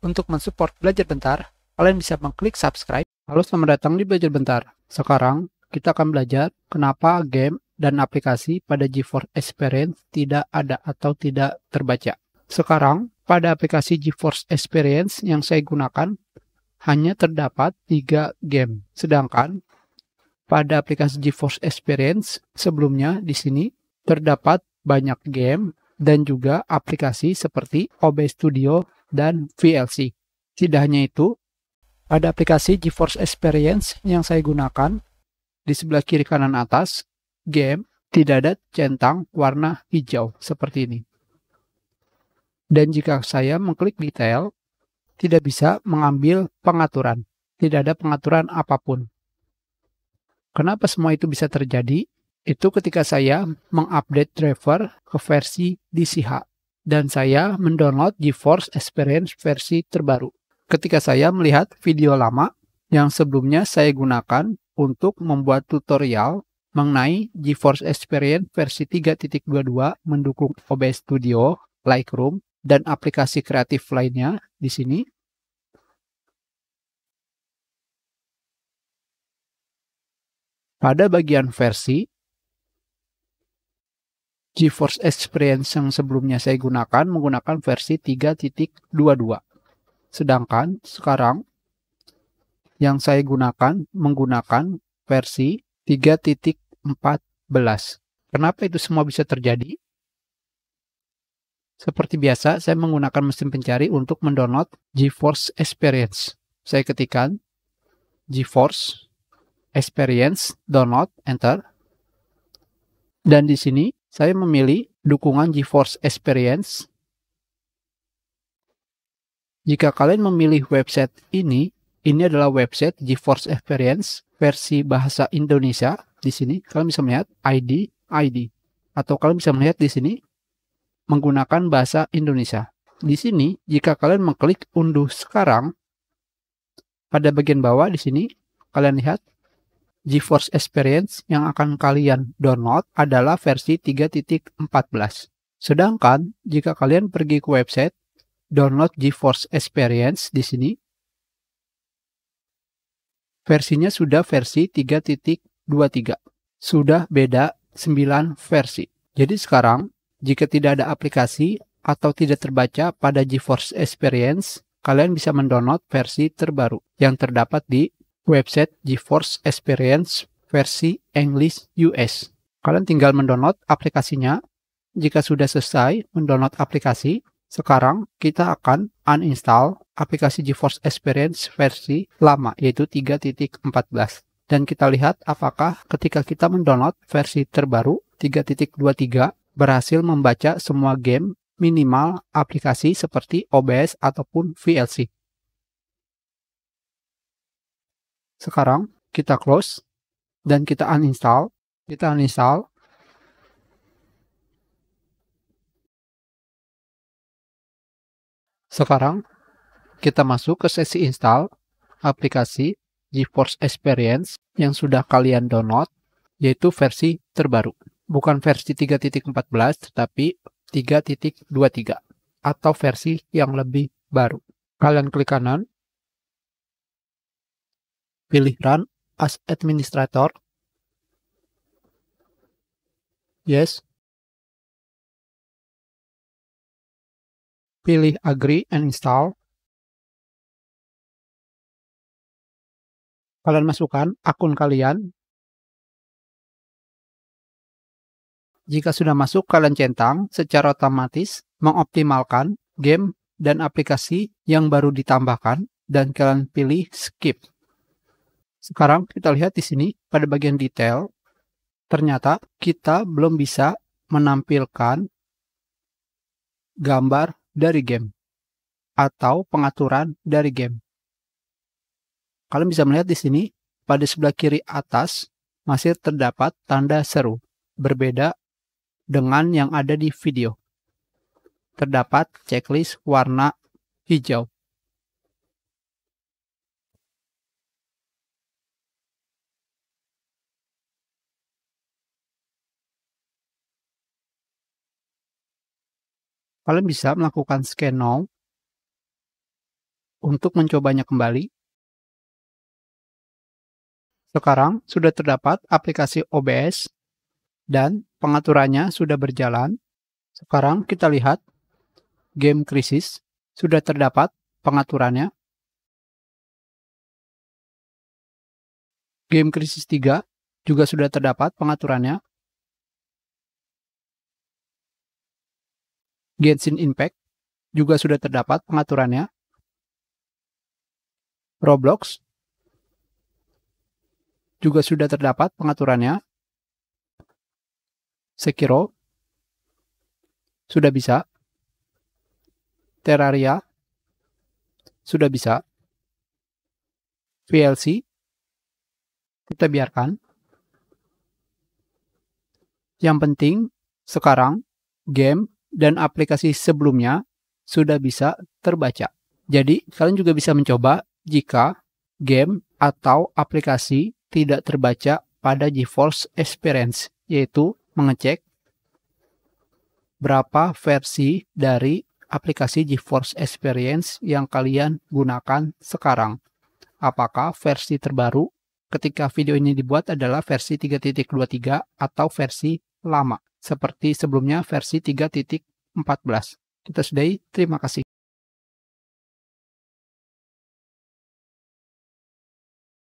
Untuk mensupport Belajar Bentar, kalian bisa mengklik subscribe. Halo, selamat datang di Belajar Bentar. Sekarang, kita akan belajar kenapa game dan aplikasi pada GeForce Experience tidak ada atau tidak terbaca. Sekarang, pada aplikasi GeForce Experience yang saya gunakan, hanya terdapat tiga game. Sedangkan, pada aplikasi GeForce Experience sebelumnya di sini terdapat banyak game dan juga aplikasi seperti OBS Studio dan VLC. Tidak hanya itu, ada aplikasi GeForce Experience yang saya gunakan di sebelah kiri kanan atas, game, tidak ada centang warna hijau seperti ini. Dan jika saya mengklik detail, tidak bisa mengambil pengaturan. Tidak ada pengaturan apapun. Kenapa semua itu bisa terjadi? Itu ketika saya mengupdate driver ke versi DCH dan saya mendownload GeForce Experience versi terbaru. Ketika saya melihat video lama yang sebelumnya saya gunakan untuk membuat tutorial mengenai GeForce Experience versi 3.22 mendukung OBS Studio, Lightroom, dan aplikasi kreatif lainnya di sini. Pada bagian versi, GeForce Experience yang sebelumnya saya gunakan menggunakan versi 3.22. Sedangkan sekarang yang saya gunakan menggunakan versi 3.14. Kenapa itu semua bisa terjadi? Seperti biasa, saya menggunakan mesin pencari untuk mendownload GeForce Experience. Saya ketikkan GeForce Experience, download, enter. Dan di sini saya memilih dukungan GeForce Experience. Jika kalian memilih website ini, ini adalah website GeForce Experience versi bahasa Indonesia. Di sini kalian bisa melihat ID ID atau kalian bisa melihat di sini menggunakan bahasa Indonesia. Di sini jika kalian mengklik unduh sekarang pada bagian bawah di sini kalian lihat GeForce Experience yang akan kalian download adalah versi 3.14. Sedangkan jika kalian pergi ke website download GeForce Experience di sini versinya sudah versi 3.23. Sudah beda 9 versi. Jadi sekarang jika tidak ada aplikasi atau tidak terbaca pada GeForce Experience, kalian bisa mendownload versi terbaru yang terdapat di website GeForce Experience versi English US. Kalian tinggal mendownload aplikasinya. Jika sudah selesai mendownload aplikasi, sekarang kita akan uninstall aplikasi GeForce Experience versi lama yaitu 3.14 dan kita lihat apakah ketika kita mendownload versi terbaru 3.23 berhasil membaca semua game minimal aplikasi seperti OBS ataupun VLC. Sekarang kita close dan kita uninstall. Kita uninstall. Sekarang kita masuk ke sesi install aplikasi GeForce Experience yang sudah kalian download yaitu versi terbaru. Bukan versi 3.14 tetapi 3.23 atau versi yang lebih baru. Kalian klik kanan pilih Run as Administrator. Yes. Pilih Agree and Install. Kalian masukkan akun kalian. Jika sudah masuk, kalian centang secara otomatis mengoptimalkan game dan aplikasi yang baru ditambahkan dan kalian pilih skip. Sekarang kita lihat di sini pada bagian detail, ternyata kita belum bisa menampilkan gambar dari game atau pengaturan dari game. Kalian bisa melihat di sini pada sebelah kiri atas masih terdapat tanda seru, berbeda dengan yang ada di video. Terdapat checklist warna hijau. kalian bisa melakukan scan now untuk mencobanya kembali. Sekarang sudah terdapat aplikasi OBS dan pengaturannya sudah berjalan. Sekarang kita lihat game krisis sudah terdapat pengaturannya. Game krisis 3 juga sudah terdapat pengaturannya. Genshin Impact juga sudah terdapat pengaturannya. Roblox juga sudah terdapat pengaturannya. Sekiro sudah bisa. Terraria sudah bisa. VLC kita biarkan. Yang penting sekarang game dan aplikasi sebelumnya sudah bisa terbaca. Jadi, kalian juga bisa mencoba jika game atau aplikasi tidak terbaca pada GeForce Experience, yaitu mengecek berapa versi dari aplikasi GeForce Experience yang kalian gunakan sekarang. Apakah versi terbaru ketika video ini dibuat adalah versi 3.23 atau versi lama seperti sebelumnya versi 3.14. Kita sudahi, terima kasih.